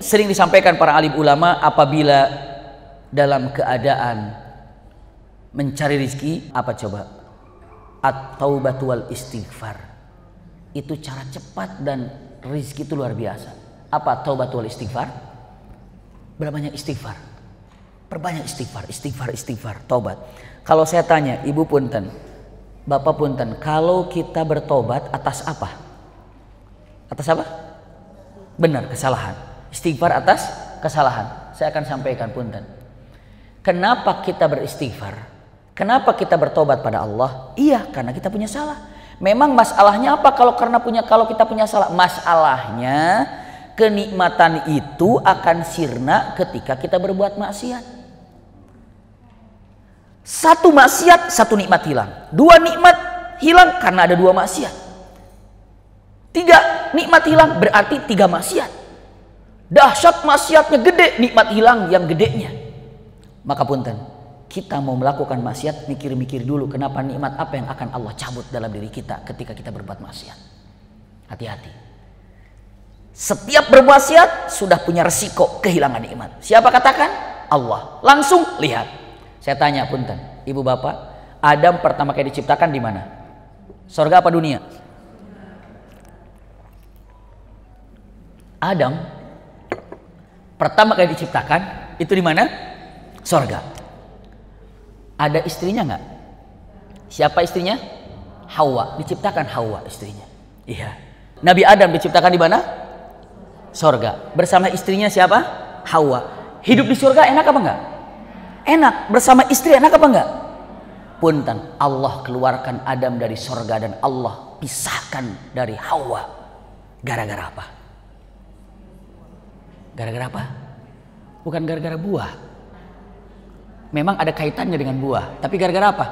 Sering disampaikan para alim ulama apabila dalam keadaan mencari rizki apa coba? Atau taubat istighfar. Itu cara cepat dan rizki itu luar biasa. Apa taubat wal istighfar? banyak istighfar. Perbanyak istighfar, istighfar, istighfar, tobat. Kalau saya tanya, Ibu Punten, Bapak Punten, kalau kita bertobat atas apa? Atas apa? Benar, kesalahan Istighfar atas kesalahan. Saya akan sampaikan punten. Kenapa kita beristighfar? Kenapa kita bertobat pada Allah? Iya, karena kita punya salah. Memang masalahnya apa kalau karena punya kalau kita punya salah? Masalahnya kenikmatan itu akan sirna ketika kita berbuat maksiat. Satu maksiat, satu nikmat hilang. Dua nikmat hilang karena ada dua maksiat. Tiga nikmat hilang berarti tiga maksiat. Dahsyat maksiatnya gede, nikmat hilang yang gedenya. Maka punten, kita mau melakukan maksiat, mikir-mikir dulu kenapa nikmat apa yang akan Allah cabut dalam diri kita ketika kita berbuat maksiat. Hati-hati. Setiap bermaksiat sudah punya resiko kehilangan nikmat. Siapa katakan? Allah. Langsung lihat. Saya tanya punten, ibu bapak, Adam pertama kali diciptakan di mana? Sorga apa dunia? Adam pertama kali diciptakan itu di mana? Sorga. Ada istrinya nggak? Siapa istrinya? Hawa. Diciptakan Hawa istrinya. Iya. Nabi Adam diciptakan di mana? Sorga. Bersama istrinya siapa? Hawa. Hidup di sorga enak apa enggak? Enak. Bersama istri enak apa enggak? Punten Allah keluarkan Adam dari sorga dan Allah pisahkan dari Hawa. Gara-gara apa? Gara-gara apa? Bukan gara-gara buah. Memang ada kaitannya dengan buah, tapi gara-gara apa?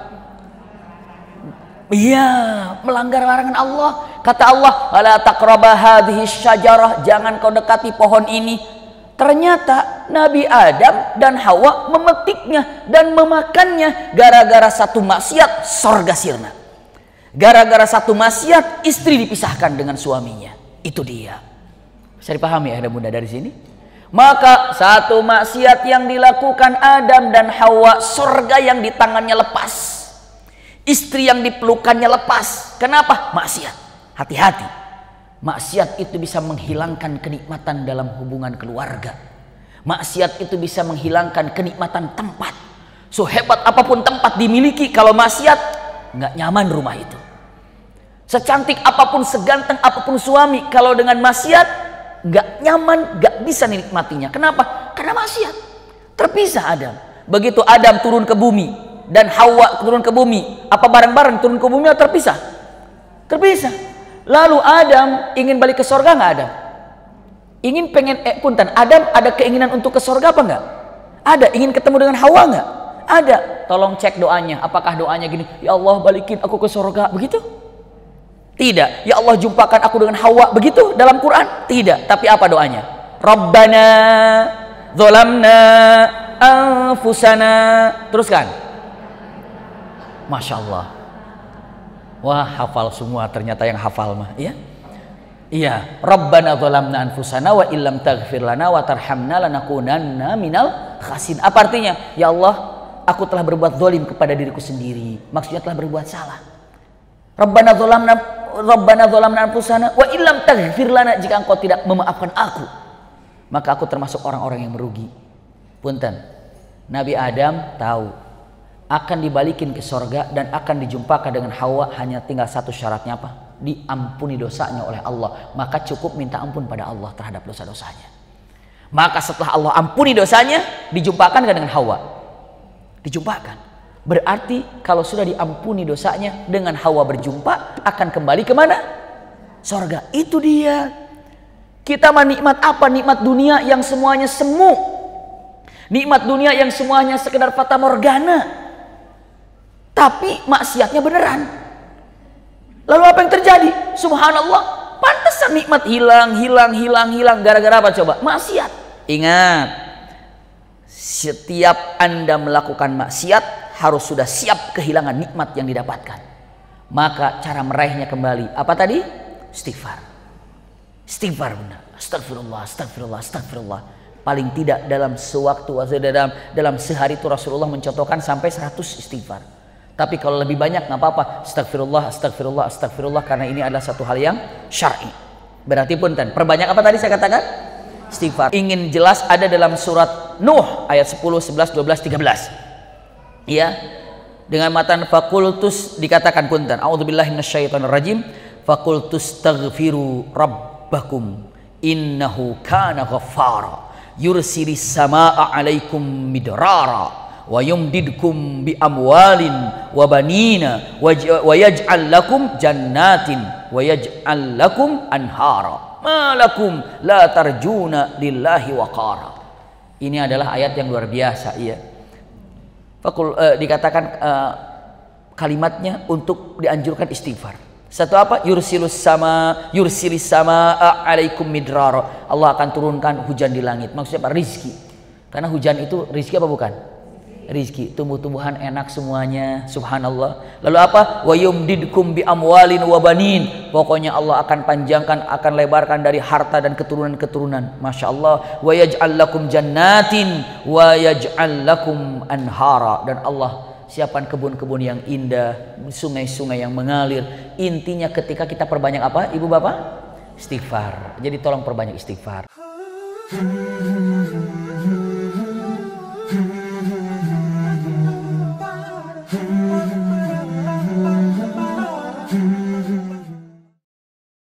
Iya, melanggar larangan Allah. Kata Allah, "Ala syajarah, jangan kau dekati pohon ini." Ternyata Nabi Adam dan Hawa memetiknya dan memakannya gara-gara satu maksiat sorga sirna. Gara-gara satu maksiat istri dipisahkan dengan suaminya. Itu dia. Bisa dipahami ya ada bunda dari sini? Maka satu maksiat yang dilakukan Adam dan Hawa, surga yang di tangannya lepas. Istri yang dipelukannya lepas. Kenapa? Maksiat. Hati-hati. Maksiat itu bisa menghilangkan kenikmatan dalam hubungan keluarga. Maksiat itu bisa menghilangkan kenikmatan tempat. So hebat apapun tempat dimiliki kalau maksiat nggak nyaman rumah itu. Secantik apapun, seganteng apapun suami kalau dengan maksiat gak nyaman, gak bisa nikmatinya. Kenapa? Karena maksiat. Terpisah Adam. Begitu Adam turun ke bumi dan Hawa turun ke bumi, apa bareng-bareng turun ke bumi atau terpisah? Terpisah. Lalu Adam ingin balik ke sorga nggak ada Ingin pengen eh, punten. Adam ada keinginan untuk ke sorga apa nggak? Ada. Ingin ketemu dengan Hawa nggak? Ada. Tolong cek doanya. Apakah doanya gini? Ya Allah balikin aku ke sorga. Begitu? Tidak. Ya Allah jumpakan aku dengan Hawa. Begitu dalam Quran? Tidak. Tapi apa doanya? Rabbana zolamna anfusana. Teruskan. Masya Allah. Wah hafal semua ternyata yang hafal mah. Iya. Iya, Rabbana zolamna anfusana wa illam taghfir lana wa tarhamna lanakunanna minal khasin. Apa artinya? Ya Allah, aku telah berbuat zolim kepada diriku sendiri. Maksudnya telah berbuat salah. Rabbana zolamna Rabbana zalamna anfusana wa illam taghfir lana jika engkau tidak memaafkan aku maka aku termasuk orang-orang yang merugi. Punten. Nabi Adam tahu akan dibalikin ke sorga dan akan dijumpakan dengan Hawa hanya tinggal satu syaratnya apa? Diampuni dosanya oleh Allah. Maka cukup minta ampun pada Allah terhadap dosa-dosanya. Maka setelah Allah ampuni dosanya, dijumpakan dengan Hawa. Dijumpakan. Berarti kalau sudah diampuni dosanya dengan hawa berjumpa akan kembali kemana? Sorga. Itu dia. Kita menikmat apa? Nikmat dunia yang semuanya semu. Nikmat dunia yang semuanya sekedar fata morgana. Tapi maksiatnya beneran. Lalu apa yang terjadi? Subhanallah. Pantesan nikmat hilang, hilang, hilang, hilang. Gara-gara apa coba? Maksiat. Ingat. Setiap Anda melakukan maksiat, harus sudah siap kehilangan nikmat yang didapatkan. Maka cara meraihnya kembali, apa tadi? Istighfar. Istighfar benar. Astagfirullah, astagfirullah, astagfirullah. Paling tidak dalam sewaktu, dalam, dalam sehari itu Rasulullah mencontohkan sampai 100 istighfar. Tapi kalau lebih banyak nggak apa-apa. Astagfirullah, astagfirullah, astagfirullah karena ini adalah satu hal yang syar'i. Berarti pun dan perbanyak apa tadi saya katakan? Istighfar. Ingin jelas ada dalam surat Nuh ayat 10, 11, 12, 13 ya dengan matan fakultus dikatakan punten a'udzubillahi rajim fakultus taghfiru rabbakum innahu kana ghaffara yursiri samaa 'alaikum midrara wa yumdidkum bi amwalin wa banina wa yaj'al lakum jannatin wa yaj'al lakum anhara malakum la tarjuna lillahi waqara ini adalah ayat yang luar biasa iya Fakul, e, dikatakan e, kalimatnya untuk dianjurkan istighfar. Satu apa? Yursilus sama yursilis sama alaikum midraro. Allah akan turunkan hujan di langit. Maksudnya apa? Rizki. Karena hujan itu rizki apa bukan? rizki tumbuh-tumbuhan enak semuanya subhanallah lalu apa wa yumdidkum bi amwalin wa banin pokoknya Allah akan panjangkan akan lebarkan dari harta dan keturunan-keturunan Masya Allah wa yaj'al lakum jannatin wa yaj'al lakum anhara dan Allah siapkan kebun-kebun yang indah, sungai-sungai yang mengalir. Intinya ketika kita perbanyak apa? Ibu Bapak? Istighfar. Jadi tolong perbanyak istighfar.